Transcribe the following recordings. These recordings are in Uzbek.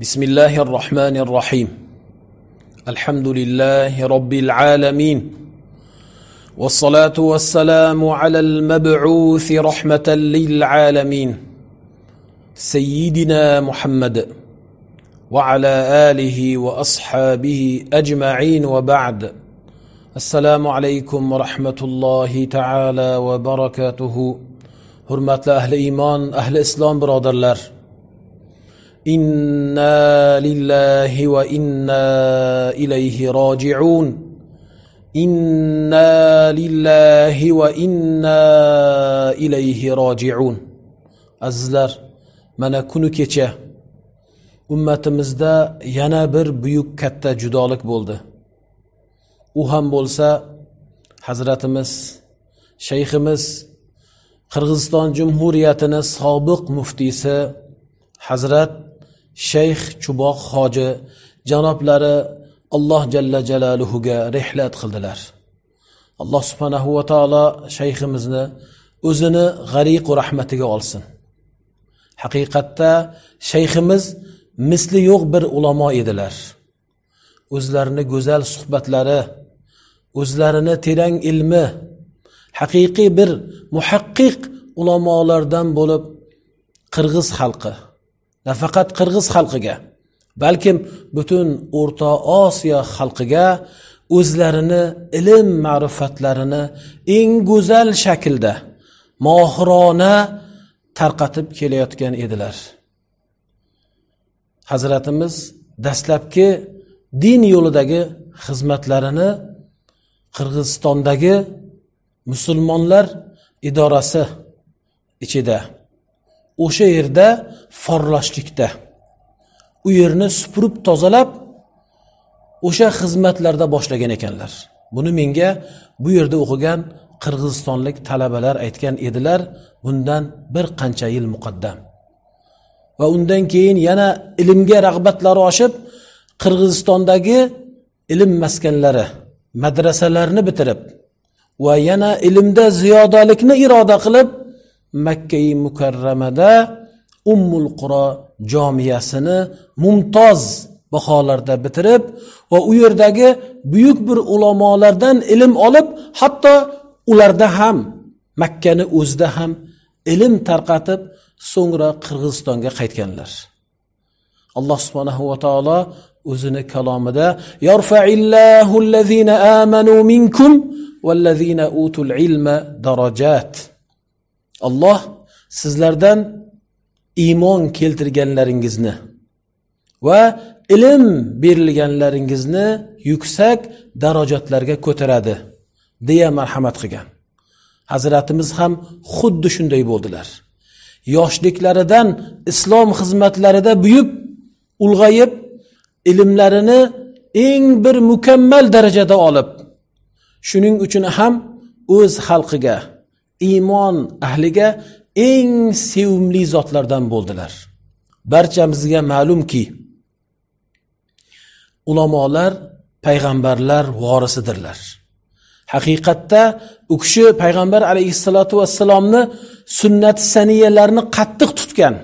بسم الله الرحمن الرحيم الحمد لله رب العالمين والصلاة والسلام على المبعوث رحمة للعالمين سيدنا محمد وعلى آله وأصحابه أجمعين وبعد السلام عليكم ورحمة الله تعالى وبركاته لاهل ايمان اهل اسلام برادر الله إنا لله وإنا إليه راجعون إنا لله وإنا إليه راجعون azizlar mana kuni kecha ummatimizda yana bir buyuk katta judolik bo'ldi u ham bo'lsa hazratimiz shayximiz qirg'iziston jumhuriyatini sobiq muftiysi hazrat shayx chuboq hoji janoblari alloh jalla jalaluhuga rehlat qildilar alloh subhanahu va taolo shayximizni o'zini g'ariqu rahmatiga olsin haqiqatda shayximiz misli yo'q bir ulamo edilar o'zlarini go'zal suhbatlari o'zlarini terang ilmi haqiqiy bir muhaqqiq ulamolardan bo'lib qirg'iz xalqi nafaqat qirg'iz xalqiga balkim butun o'rta osiyo xalqiga o'zlarini ilm ma'rifatlarini eng go'zal shaklda mohirona tarqatib kelayotgan edilar hazratimiz dastlabki din yo'lidagi xizmatlarini qirg'izistondagi musulmonlar idorasi ichida o'sha yerda forlashlikda u yerni supurib tozalab o'sha xizmatlarda boshlagan ekanlar buni menga bu yerda o'qigan qirg'izistonlik talabalar aytgan edilar bundan bir qancha yil muqaddam va undan keyin yana ilmga rag'batlari oshib qirg'izistondagi ilm maskanlari madrasalarni bitirib va yana ilmda ziyodalikni iroda qilib makkai mukarramada ummul quro jomiyasini mumtoz baholarda bitirib va u yerdagi buyuk bir ulamolardan ilm olib hatto ularda ham makkani o'zida ham ilm tarqatib so'ngra qirg'izistonga qaytganlar alloh subhanahu va taolo o'zini kalomida amanu minkum utul ilma darajat alloh sizlardan iymon keltirganlaringizni va ilm berilganlaringizni yuksak darajatlarga ko'taradi deya marhamat qilgan hazratimiz ham xuddi shunday bo'ldilar yoshliklaridan islom xizmatlarida buyib ulg'ayib ilmlarini eng bir mukammal darajada olib shuning uchun ham o'z xalqiga iymon ahliga eng sevimli zotlardan bo'ldilar barchamizga ma'lumki ulamolar payg'ambarlar vorisidirlar haqiqatda u kishi payg'ambar alayhissalotu vassalomni sunnati saniyalarini qattiq tutgan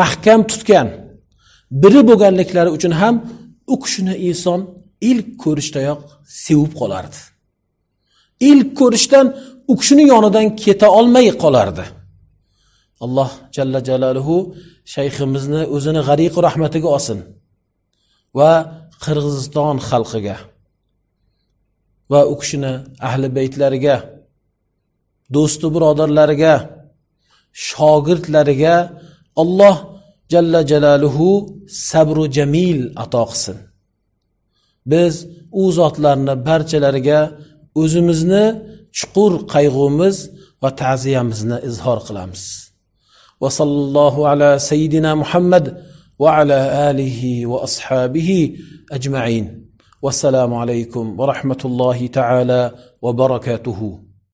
mahkam tutgan biri bo'lganliklari uchun ham u kishini inson ilk ko'rishdayoq sevib qolardi ilk ko'rishdan u kishini yonidan keta olmay qolardi alloh jalla jalaluhu shayximizni o'zini g'ariqi rahmatiga olsin va qirg'iziston xalqiga va u kishini ahli baytlariga do'sti birodarlariga shogirdlariga alloh jalla jalaluhu sabru jamil ato qilsin biz u zotlarni barchalariga o'zimizni chuqur qayg'umiz va ta'ziyamizni izhor qilamiz وصلى الله على سيدنا محمد وعلى آله وأصحابه أجمعين والسلام عليكم ورحمة الله تعالى وبركاته